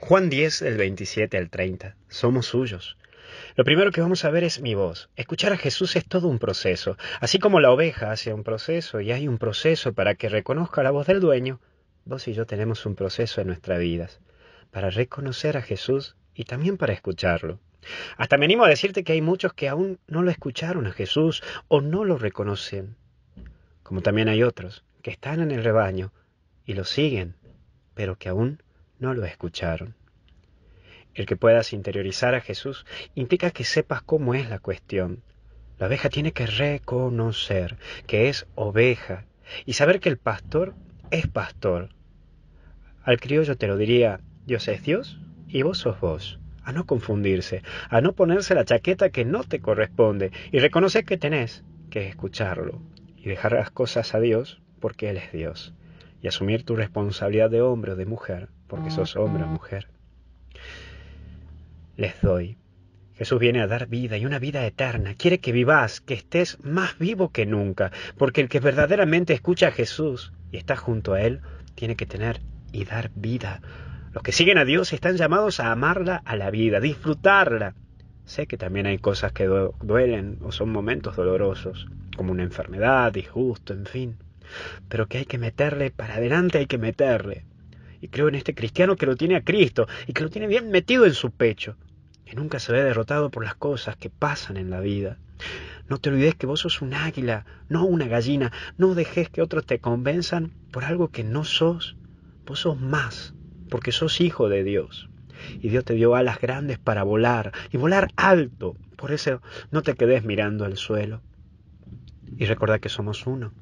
Juan 10, el 27 al 30. Somos suyos. Lo primero que vamos a ver es mi voz. Escuchar a Jesús es todo un proceso. Así como la oveja hace un proceso y hay un proceso para que reconozca la voz del dueño, vos y yo tenemos un proceso en nuestras vidas para reconocer a Jesús y también para escucharlo. Hasta me animo a decirte que hay muchos que aún no lo escucharon a Jesús o no lo reconocen, como también hay otros que están en el rebaño y lo siguen, pero que aún no lo escucharon. El que puedas interiorizar a Jesús implica que sepas cómo es la cuestión. La oveja tiene que reconocer que es oveja y saber que el pastor es pastor. Al criollo te lo diría, Dios es Dios y vos sos vos. A no confundirse, a no ponerse la chaqueta que no te corresponde y reconocer que tenés que escucharlo y dejar las cosas a Dios porque Él es Dios y asumir tu responsabilidad de hombre o de mujer porque sos hombre o mujer. Les doy. Jesús viene a dar vida y una vida eterna. Quiere que vivas, que estés más vivo que nunca, porque el que verdaderamente escucha a Jesús y está junto a Él, tiene que tener y dar vida. Los que siguen a Dios están llamados a amarla a la vida, disfrutarla. Sé que también hay cosas que duelen o son momentos dolorosos, como una enfermedad, disgusto, en fin. Pero que hay que meterle para adelante, hay que meterle. Y creo en este cristiano que lo tiene a Cristo y que lo tiene bien metido en su pecho, que nunca se ve derrotado por las cosas que pasan en la vida. No te olvides que vos sos un águila, no una gallina. No dejes que otros te convenzan por algo que no sos. Vos sos más, porque sos hijo de Dios. Y Dios te dio alas grandes para volar, y volar alto. Por eso no te quedes mirando al suelo y recordar que somos uno.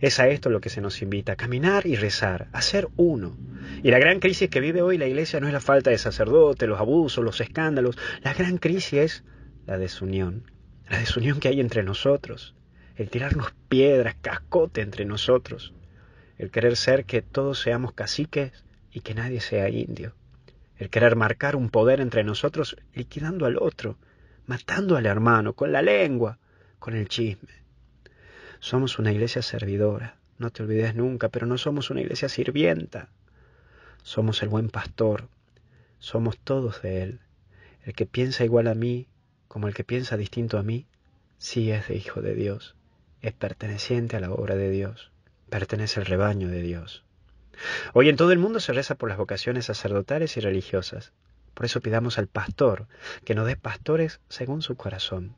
Es a esto lo que se nos invita, caminar y rezar, a ser uno. Y la gran crisis que vive hoy la iglesia no es la falta de sacerdotes, los abusos, los escándalos, la gran crisis es la desunión, la desunión que hay entre nosotros, el tirarnos piedras, cascote entre nosotros, el querer ser que todos seamos caciques y que nadie sea indio, el querer marcar un poder entre nosotros liquidando al otro, matando al hermano, con la lengua, con el chisme. Somos una iglesia servidora, no te olvides nunca, pero no somos una iglesia sirvienta. Somos el buen pastor, somos todos de Él. El que piensa igual a mí, como el que piensa distinto a mí, sí es de hijo de Dios, es perteneciente a la obra de Dios, pertenece al rebaño de Dios. Hoy en todo el mundo se reza por las vocaciones sacerdotales y religiosas. Por eso pidamos al pastor que nos dé pastores según su corazón,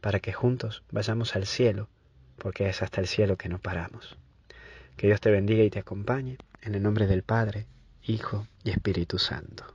para que juntos vayamos al cielo porque es hasta el cielo que no paramos. Que Dios te bendiga y te acompañe, en el nombre del Padre, Hijo y Espíritu Santo.